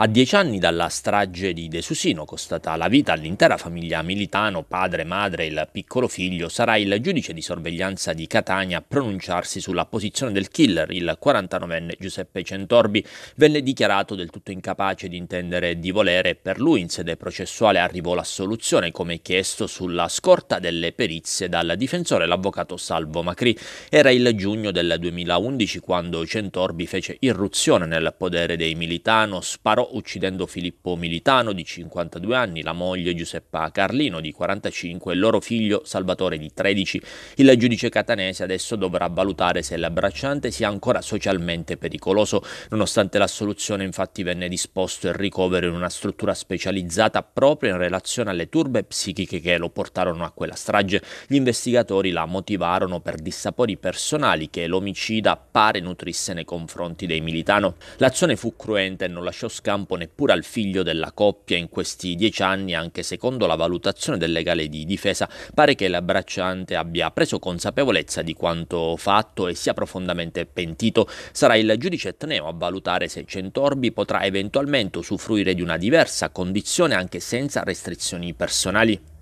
A dieci anni dalla strage di De Susino, costata la vita all'intera famiglia Militano, padre, madre e il piccolo figlio, sarà il giudice di sorveglianza di Catania a pronunciarsi sulla posizione del killer. Il 49enne Giuseppe Centorbi venne dichiarato del tutto incapace di intendere di volere per lui in sede processuale arrivò l'assoluzione come chiesto sulla scorta delle perizie dal difensore l'avvocato Salvo Macri. Era il giugno del 2011 quando Centorbi fece irruzione nel podere dei Militano, sparò uccidendo Filippo Militano di 52 anni, la moglie Giuseppa Carlino di 45 e il loro figlio Salvatore di 13. Il giudice catanese adesso dovrà valutare se l'abbracciante sia ancora socialmente pericoloso. Nonostante l'assoluzione, infatti, venne disposto il ricovero in una struttura specializzata proprio in relazione alle turbe psichiche che lo portarono a quella strage. Gli investigatori la motivarono per dissapori personali che l'omicida pare nutrisse nei confronti dei Militano. L'azione fu cruenta e non lasciò scampo campo neppure al figlio della coppia in questi dieci anni, anche secondo la valutazione del legale di difesa, pare che l'abbracciante abbia preso consapevolezza di quanto fatto e sia profondamente pentito. Sarà il giudice etneo a valutare se Centorbi potrà eventualmente usufruire di una diversa condizione anche senza restrizioni personali.